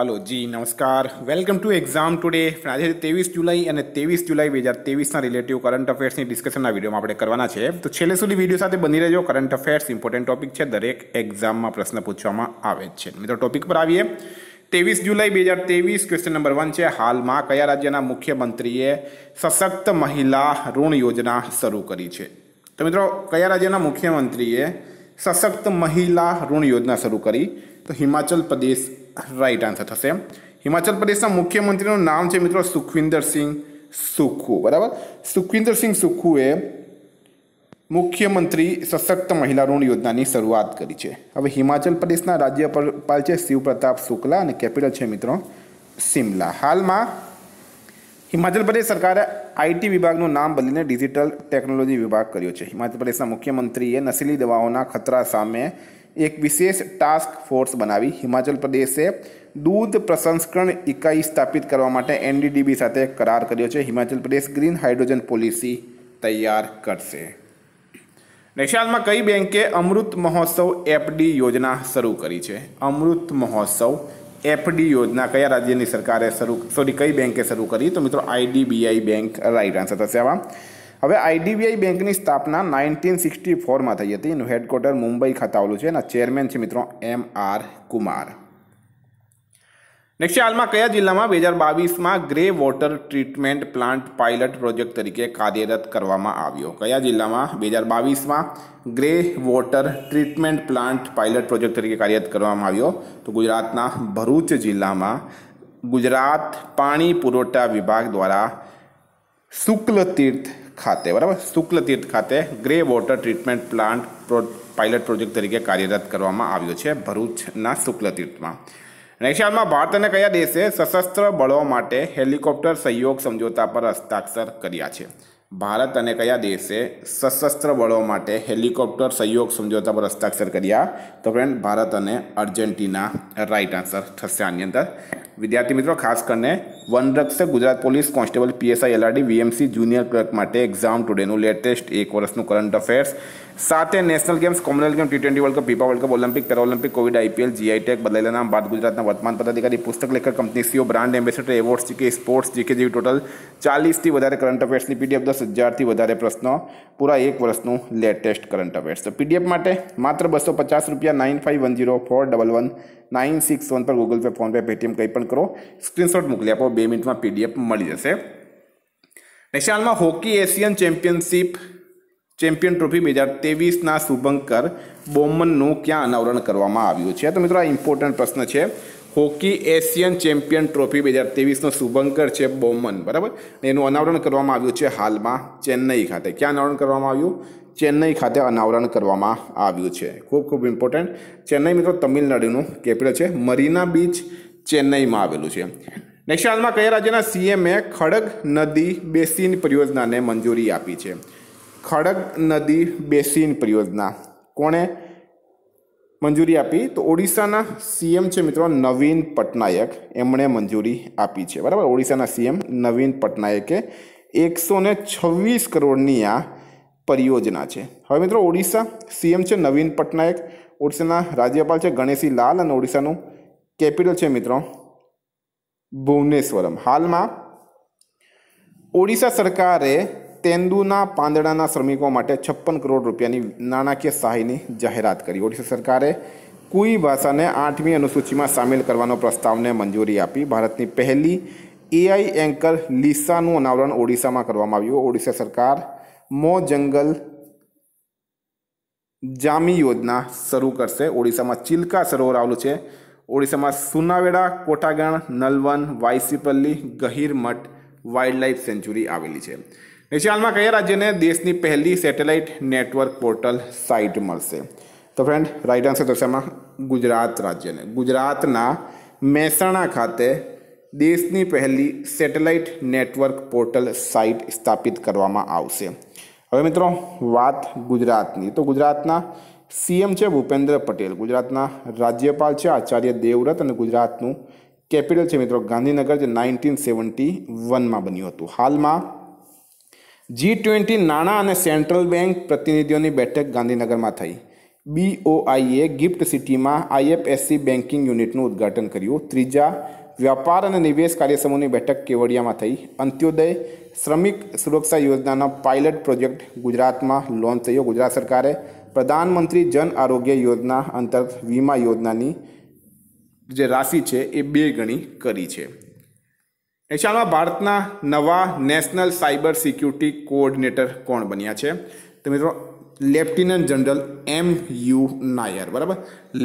hello જી નમસ્કાર welcome to exam today આજે ત્રેવીસ જુલાઈ અને ત્રેવીસ જુલાઈ બે હજાર ત્રેવીસના રિલેટિવ કરંટ અફેર્સની ડિસ્કશનના વિડીયોમાં આપણે કરવાના છે તો છેલ્લે સુધી વિડીયો સાથે બની રહેજો કરંટ અફેર્સ ઇમ્પોર્ટન્ટ ટોપિક છે દરેક એક્ઝામમાં પ્રશ્ન પૂછવામાં આવે છે મિત્રો ટોપિક પર આવીએ ત્રેવીસ જુલાઈ બે હજાર ત્રેવીસ ક્વેશ્ચન નંબર વન છે હાલમાં કયા રાજ્યના મુખ્યમંત્રીએ સશક્ત મહિલા ઋણ યોજના શરૂ કરી છે તો મિત્રો કયા રાજ્યના મુખ્યમંત્રીએ સશક્ત મહિલા ઋણ યોજના શરૂ કરી તો હિમાચલ પ્રદેશ રાઈટ આન્સર થશે હિમાચલ પ્રદેશના મુખ્યમંત્રીનું નામ છે મિત્રો સુખવિન્દર સિંહ સુખુ બરાબર સુખવિન્દર સિંહ સુખુએ મુખ્યમંત્રી સશક્ત મહિલા ઋણ યોજનાની શરૂઆત કરી છે હવે હિમાચલ પ્રદેશના રાજ્યપાલ છે શિવપ્રતાપ શુક્લા અને કેપિટલ છે મિત્રો સિમલા હાલમાં હિમાચલ પ્રદેશ સરકારે આઈટી વિભાગનું નામ બદલીને ડિજિટલ ટેકનોલોજી વિભાગ કર્યો છે હિમાચલ પ્રદેશના મુખ્યમંત્રીએ નશીલી દવાઓના ખતરા સામે એક વિશેષ ટાસ્ક ફોર્સ બનાવી હિમાચલ પ્રદેશે દૂધ પ્રસંસ્કરણ ઇકાઈ સ્થાપિત કરવા માટે એનડીડીબી સાથે કરાર કર્યો છે હિમાચલ પ્રદેશ ગ્રીન હાઇડ્રોજન પોલિસી તૈયાર કરશે નૈશાદમાં કઈ બેંકે અમૃત મહોત્સવ એફડી યોજના શરૂ કરી છે અમૃત મહોત્સવ એફડી યોજના કયા રાજ્યની સરકારે શરૂ સોરી કઈ બેંકે શરૂ કરી તો મિત્રો આઈડીબીઆઈ બેંક રાઈટ આન્સર થશે આવા હવે આઈડીબીઆઈ બેંકની સ્થાપના નાઇન્ટીન સિક્સટી ફોરમાં થઈ હતી એનું હેડક્વાર્ટર મુંબઈ ખાતે આવેલું છે એના ચેરમેન છે મિત્રો એમ આર કુમાર નેક્સ્ટ હાલમાં કયા જિલ્લામાં બે હજાર બાવીસમાં grey water treatment plant pilot project તરીકે કાર્યરત કરવામાં આવ્યો કયા જિલ્લામાં બે હજાર બાવીસમાં grey water treatment plant pilot project તરીકે કાર્યરત કરવામાં આવ્યો તો ગુજરાતના ભરૂચ જિલ્લામાં ગુજરાત પાણી પુરવઠા વિભાગ દ્વારા શુક્લ તીર્થ ખાતે બરાબર શુક્લ તીર્થ ખાતે grey water treatment plant pilot project તરીકે કાર્યરત કરવામાં આવ્યો છે ભરૂચના શુક્લ તીર્થમાં નૈશાલમાં ભારત અને કયા દેશે સશસ્ત્ર બળો માટે હેલિકોપ્ટર સહયોગ સમજોતા પર હસ્તાક્ષર કર્યા છે ભારત અને કયા દેશે સશસ્ત્ર બળો માટે હેલિકોપ્ટર સહયોગ સમજોતા પર હસ્તાક્ષર કર્યા તો ફ્રેન્ડ ભારત અને અર્જેન્ટિના રાઇટ આન્સર થશે આની અંદર વિદ્યાર્થી મિત્રો ખાસ કરીને वन ड्रग्स Gujarat police constable PSI D VMC junior clerk मे एक्जाम टूडे लेटेस्ट एक वर्ष करंट अफेर्स साथ national games Commonwealth games T twenty world cup FIFA world cup Olympic Paralympic Covid IPL GI tag बदले नाम बात गुजरात वर्तमान पदाधिकारी पुस्तक लेखक company CEO brand ambassador awards GK sports GK जी टोटल चालीस की वे करंट अफेर्स की पीडीएफ दस हज़ार प्रश्न पूरा एक वर्ष लेटेस्ट करंट अफेर्स तो पीडीएफ मे मात्र पचास रुपया nine five one zero four double one nine six one पर गूगल पे फोनपे पेटीएम कहीं पर करो स्क्रीनशॉट मोकली आपो બે મિનિટમાં પીડીએફ મળી જશે નેક્સ્ટ હાલમાં hockey Asian championship champion trophy બે હજાર તેવીસના શુભંકર બોમનનું ક્યાં અનાવરણ કરવામાં આવ્યું છે તો મિત્રો આ ઇમ્પોર્ટન્ટ પ્રશ્ન છે હોકી એશિયન ચેમ્પિયન ટ્રોફી બે હજાર તેવીસનો શુભંકર છે બોમન બરાબર એનું અનાવરણ કરવામાં આવ્યું છે હાલમાં ચેન્નઈ ખાતે ક્યાં અનાવરણ કરવામાં આવ્યું ચેન્નઈ ખાતે અનાવરણ કરવામાં આવ્યું છે ખૂબ ખૂબ ઇમ્પોર્ટન્ટ ચેન્નઈ મિત્રો તમિલનાડુનું કેપિટલ છે મરીના બીચ ચેન્નઈમાં આવેલું છે નેક્સ્ટ હાલમાં કયા રાજ્યના સીએમએ ખડગ નદી બેસીન પરિયોજનાને મંજૂરી આપી છે ખડગ નદી બેસીન પરિયોજના કોણે મંજૂરી આપી તો ઓડિશાના સીએમ છે મિત્રો નવીન પટનાયક એમણે મંજૂરી આપી છે બરાબર ઓડિશાના સીએમ નવીન પટનાયકે એકસો ને છવ્વીસ કરોડની આ પરિયોજના છે હવે મિત્રો ઓડિશા સીએમ છે નવીન પટનાયક ઓડિશાના રાજ્યપાલ છે ગણેશી લાલ અને ઓડિશાનું કેપિટલ છે મિત્રો ભુવનેશ્વરમ હાલમાં ઓડિશા સરકારે તેંદુના પાંદડાના શ્રમિકો માટે છપ્પન કરોડ રૂપિયાની નાણાકીય સહાયની જાહેરાત કરી ઓડિશા સરકારે કુઈ ભાષાને આઠમી અનુસૂચિમાં સામેલ કરવાનો પ્રસ્તાવને મંજૂરી આપી ભારતની પહેલી એઆઈ એન્કર લીસાનું અનાવરણ ઓડિશામાં કરવામાં આવ્યું ઓડિશા સરકાર મો જંગલ જામી યોજના શરૂ કરશે ઓડિશામાં ચિલ્કા સરોવર આવેલું છે ઓડિશામાં સુનાવેડા કોટાગણ નલવન વાયસીપલ્લી ગહીરમઠ વાઇલ્ડલાઇફ સેન્ચ્યુરી આવેલી છે નીચે હાલમાં કયા રાજ્યને દેશની પહેલી સેટેલાઇટ નેટવર્ક પોર્ટલ સાઇટ મળશે તો ફ્રેન્ડ રાઇટ આન્સર દર્શામાં ગુજરાત રાજ્યને ગુજરાતના મહેસાણા ખાતે દેશની પહેલી સેટેલાઇટ નેટવર્ક પોર્ટલ સાઇટ સ્થાપિત કરવામાં આવશે હવે મિત્રો વાત ગુજરાતની તો ગુજરાતના સીએમ છે ભૂપેન્દ્ર પટેલ ગુજરાતના રાજ્યપાલ છે આચાર્ય દેવવ્રત અને ગુજરાતનું કેપિટલ છે મિત્રો ગાંધીનગર જે નાઇન્ટીન સેવન્ટી વનમાં બન્યું હતું હાલમાં જી ટ્વેન્ટી નાણાં અને સેન્ટ્રલ બેંક પ્રતિનિધિઓની બેઠક ગાંધીનગરમાં થઈ બીઓઆઈએ ગિફ્ટ સિટીમાં આઈએફએસસી બેન્કિંગ યુનિટનું ઉદઘાટન કર્યું ત્રીજા વ્યાપાર અને નિવેશ કાર્યસમૂહની બેઠક કેવડિયામાં થઈ અંત્યોદય શ્રમિક સુરક્ષા યોજનાનો પાયલટ પ્રોજેક્ટ ગુજરાતમાં લોન્ચ થયો ગુજરાત સરકારે પ્રધાનમંત્રી જન આરોગ્ય યોજના અંતર્ગત વીમા યોજનાની જે રાશિ છે એ બે ગણી કરી છે નિશાળમાં ભારતના નવા નેશનલ સાયબર સિક્યુરિટી કોઓર્ડિનેટર કોણ બન્યા છે તો મિત્રો lieutenant general M U Nair બરાબર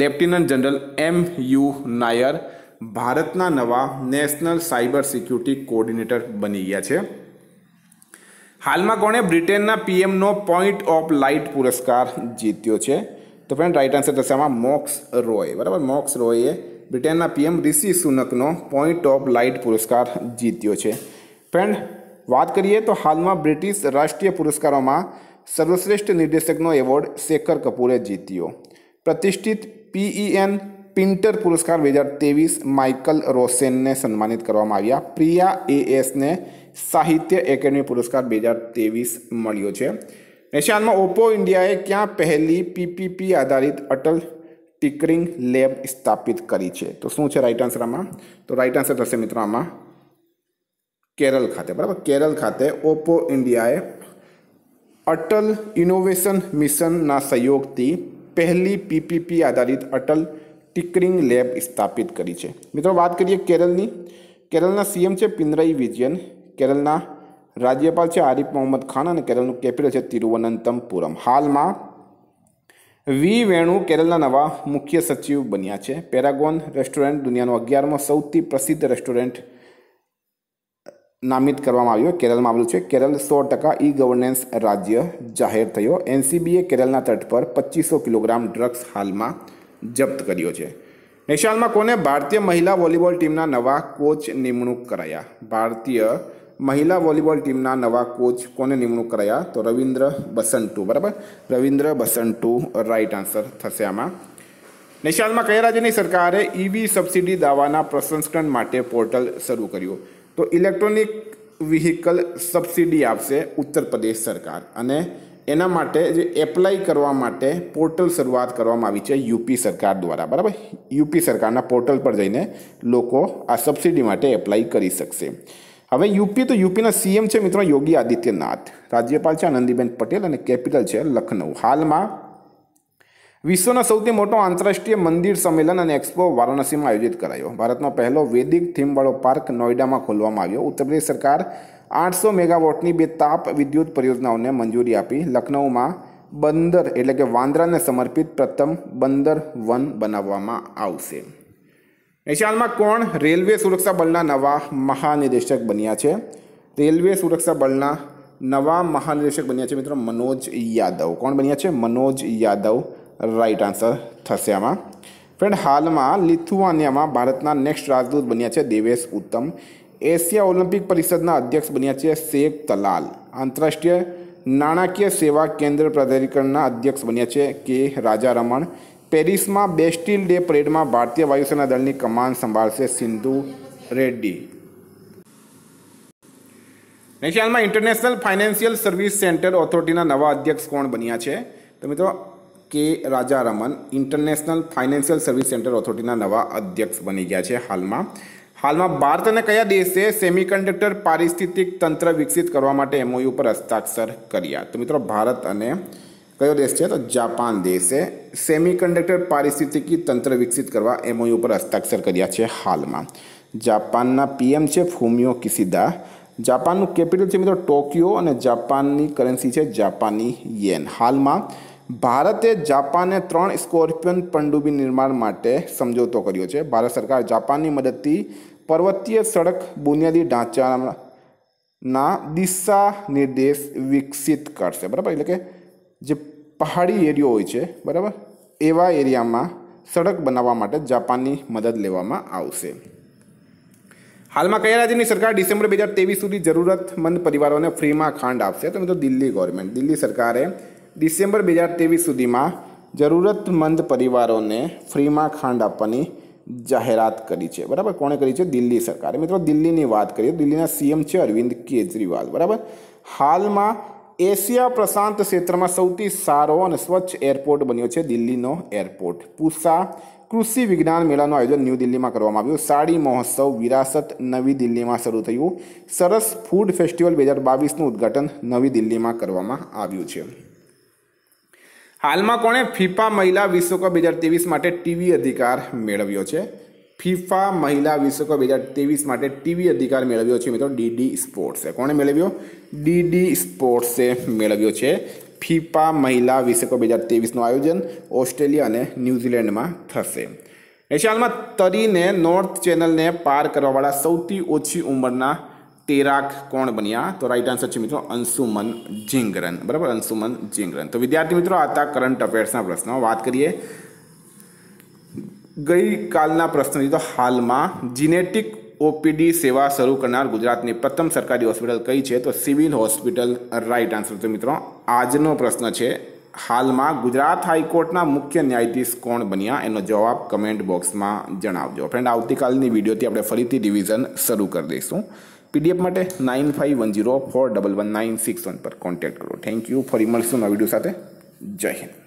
lieutenant general M U Nair ભારતના નવા નેશનલ સાયબર સિક્યુરિટી કોઓર્ડિનેટર બની ગયા છે હાલમાં કોણે બ્રિટનના પીએમનો પોઈન્ટ ઓફ લાઇટ પુરસ્કાર જીત્યો છે તો ફ્રેન્ડ રાઇટ આન્સર દશામાં મોક્સ રોય બરાબર મોક્સ રોયે બ્રિટનના પીએમ ઋષિ સુનકનો પોઈન્ટ ઓફ લાઇટ પુરસ્કાર જીત્યો છે ફ્રેન્ડ વાત કરીએ તો હાલમાં બ્રિટિશ રાષ્ટ્રીય પુરસ્કારોમાં સર્વશ્રેષ્ઠ નિર્દેશકનો એવોર્ડ શેખર કપૂરે જીત્યો પ્રતિષ્ઠિત પીઈએન પિન્ટર પુરસ્કાર બે હજાર તેવીસ માઇકલ રોસેનને સન્માનિત કરવામાં આવ્યા પ્રિયા એએસને સાહિત્ય એકેડમી પુરસ્કાર બે હજાર ત્રેવીસ મળ્યો છે નિશાનમાં ઓપ્પો ઇન્ડિયાએ ક્યાં પહેલી પીપીપી આધારિત અટલ ટિકરિંગ લેબ સ્થાપિત કરી છે તો શું છે રાઇટ આન્સર આમાં તો રાઈટ આન્સર થશે મિત્રો આમાં કેરળ ખાતે બરાબર કેરળ ખાતે ઓપ્પો ઇન્ડિયાએ અટલ ઇનોવેશન મિશનના સહયોગથી પહેલી પીપીપી આધારિત અટલ ટિકરિંગ લેબ સ્થાપિત કરી છે મિત્રો વાત કરીએ કેરળની કેરળના સીએમ છે પિનરાઈ વિજયન કેરળના રાજ્યપાલ છે આરિફ મોહમ્મદ ખાન અને કેરળનું કેપિટલ છે તિરુવનંતમપુરમ હાલમાં વી વેણુ કેરળના નવા મુખ્ય સચિવ બન્યા છે પેરાગોન રેસ્ટોરન્ટ દુનિયાનો અગિયારમો સૌથી પ્રસિદ્ધ રેસ્ટોરન્ટ નામિત કરવામાં આવ્યો કેરળમાં આવેલું છે કેરળ સો ટકા ઈ ગવર્નન્સ રાજ્ય જાહેર થયો એનસીબીએ કેરળના તટ પર પચીસો કિલોગ્રામ ડ્રગ્સ હાલમાં જપ્ત કર્યો છે નેશનલમાં કોને ભારતીય મહિલા વોલીબોલ ટીમના નવા કોચ નિમણૂક કરાયા ભારતીય મહિલા વોલીબોલ ટીમના નવા કોચ કોને નિમણૂક કરાયા તો રવિન્દ્ર બસંટુ બરાબર રવિન્દ્ર બસંટુ રાઇટ આન્સર થશે આમાં નિશાળમાં કયા રાજ્યની સરકારે ઈવી સબસિડી દાવાના પ્રસંસ્કરણ માટે પોર્ટલ શરૂ કર્યું તો ઇલેક્ટ્રોનિક વ્હીકલ સબસિડી આપશે ઉત્તર પ્રદેશ સરકાર અને એના માટે જે એપ્લાય કરવા માટે પોર્ટલ શરૂઆત કરવામાં આવી છે યુપી સરકાર દ્વારા બરાબર યુપી સરકારના પોર્ટલ પર જઈને લોકો આ સબસિડી માટે એપ્લાય કરી શકશે હવે યુપી તો યુપીના સીએમ છે મિત્રો યોગી આદિત્યનાથ રાજ્યપાલ છે આનંદીબેન પટેલ અને કેપિટલ છે લખનઉ હાલમાં વિશ્વના સૌથી મોટો આંતરરાષ્ટ્રીય મંદિર સંમેલન અને એક્સપો વારાણસીમાં આયોજિત કરાયો ભારતનો પહેલો વૈદિક થીમવાળો પાર્ક નોઈડામાં ખોલવામાં આવ્યો ઉત્તર પ્રદેશ સરકાર આઠસો મેગાવોટની બે તાપ વિદ્યુત પરિયોજનાઓને મંજૂરી આપી લખનૌમાં બંદર એટલે કે વાંદરાને સમર્પિત પ્રથમ બંદર વન બનાવવામાં આવશે નિશાળમાં કોણ રેલવે સુરક્ષા બળના નવા મહાનિદેશક બન્યા છે રેલવે સુરક્ષા બળના નવા મહાનિદેશક બન્યા છે મિત્રો મનોજ યાદવ કોણ બન્યા છે મનોજ યાદવ રાઇટ આન્સર થશે આમાં ફ્રેન્ડ હાલમાં લિથુઆનિયામાં ભારતના નેક્સ્ટ રાજદૂત બન્યા છે દેવેશ ઉત્તમ એશિયા ઓલિમ્પિક પરિષદના અધ્યક્ષ બન્યા છે શેખ તલાલ આંતરરાષ્ટ્રીય નાણાકીય સેવા કેન્દ્ર પ્રાધિકરણના અધ્યક્ષ બન્યા છે કે રાજા રમણ પેરિસમાં બેસ્ટિલ ડે પરેડમાં ભારતીય વાયુસેના દળની કમાન સંભાળશે સિંધુ રેડ્ડી નેશિયાલમાં ઇન્ટરનેશનલ ફાઇનાન્શિયલ સર્વિસ સેન્ટર ઓથોરિટીના નવા અધ્યક્ષ કોણ બન્યા છે તો મિત્રો K Rajaraman international financial service centre ઓથોરિટીના નવા અધ્યક્ષ બની ગયા છે હાલમાં હાલમાં ભારત અને કયા દેશે સેમિકન્ડક્ટર પારિસ્થિતિક તંત્ર વિકસિત કરવા માટે એમઓયુ પર હસ્તાક્ષર કર્યા તો મિત્રો ભારત અને કયો દેશ છે તો જાપાન દેશે સેમિકન્ડક્ટર પારિસ્થિતિકી તંત્ર વિકસિત કરવા એમઓયુ ઉપર હસ્તાક્ષર કર્યા છે હાલમાં જાપાનના પીએમ છે ફુમિયો કિસિદા જાપાનનું કેપિટલ છે મિત્રો ટોક્યો અને જાપાનની કરન્સી છે જાપાની યેન હાલમાં ભારતે જાપાને ત્રણ સ્કોર્પિયન પંડુબી નિર્માણ માટે સમજોતો કર્યો છે ભારત સરકાર જાપાનની મદદથી પર્વતીય સડક બુનિયાદી ઢાંચાના દિશા નિર્દેશ વિકસિત કરશે બરાબર એટલે કે જે પહાડી એરિયો હોય છે બરાબર એવા એરિયામાં સડક બનાવવા માટે જાપાનની મદદ લેવામાં આવશે હાલમાં કયા રાજ્યની સરકાર ડિસેમ્બર બે હજાર ત્રેવીસ સુધી જરૂરતમંદ પરિવારોને ફ્રીમાં ખાંડ આપશે તો મિત્રો દિલ્હી ગવર્મેન્ટ દિલ્હી સરકારે ડિસેમ્બર બે હજાર ત્રેવીસ સુધીમાં જરૂરતમંદ પરિવારોને ફ્રીમાં ખાંડ આપવાની જાહેરાત કરી છે બરાબર કોણે કરી છે દિલ્હી સરકારે મિત્રો દિલ્હીની વાત કરીએ દિલ્હીના સીએમ છે અરવિંદ કેજરીવાલ બરાબર હાલમાં એશિયા પ્રશાંત ક્ષેત્રમાં સૌથી સારો અને સ્વચ્છ એરપોર્ટ બન્યો છે દિલ્હીનો એરપોર્ટ પૂસા કૃષિ વિજ્ઞાન મેળાનું આયોજન ન્યૂ દિલ્હીમાં કરવામાં આવ્યું સાડી મહોત્સવ વિરાસત નવી દિલ્હીમાં શરૂ થયું સરસ ફૂડ ફેસ્ટિવલ બે હજાર બાવીસનું ઉદ્ઘાટન નવી દિલ્હીમાં કરવામાં આવ્યું છે હાલમાં કોણે ફિફા મહિલા વિશ્વકપ બે હજાર ત્રેવીસ માટે ટીવી અધિકાર મેળવ્યો છે ફિફા મહિલા વિશ્વકપ બે હજાર ત્રેવીસ માટે ટીવી અધિકાર મેળવ્યો છે મિત્રો ડીડી સ્પોર્ટ્સે કોણે મેળવ્યો ડીડી સ્પોર્ટ્સે મેળવ્યો છે ફિફા મહિલા વિશ્વકપ બે હજાર ત્રેવીસનું આયોજન ઓસ્ટ્રેલિયા અને ન્યૂઝીલેન્ડમાં થશે એશિયામાં તરીને નોર્થ ચેનલને પાર કરવાવાળા સૌથી ઓછી ઉંમરના તેરાક કોણ બન્યા તો રાઈટ આન્સર છે મિત્રો અંશુમન જીંગરન બરાબર અંશુમન જીંગરન તો વિદ્યાર્થી મિત્રો આ કરંટ અફેર્સના પ્રશ્નો વાત કરીએ ગઈકાલના પ્રશ્ન તો હાલમાં જીનેટિક ઓપીડી સેવા શરૂ કરનાર ગુજરાતની પ્રથમ સરકારી હોસ્પિટલ કઈ છે તો સિવિલ હોસ્પિટલ રાઈટ આન્સર તો મિત્રો આજનો પ્રશ્ન છે હાલમાં ગુજરાત હાઈકોર્ટના મુખ્ય ન્યાયાધીશ કોણ બન્યા એનો જવાબ કમેન્ટ બોક્સમાં જણાવજો ફ્રેન્ડ આવતીકાલની વિડીયોથી આપણે ફરીથી રિવિઝન શરૂ કરી દઈશું પીડીએફ માટે nine five one zero four double one nine six one પર કોન્ટેક્ટ કરો થેન્ક યુ ફરી મળીશું નવા વિડીયો સાથે જય હિન્દ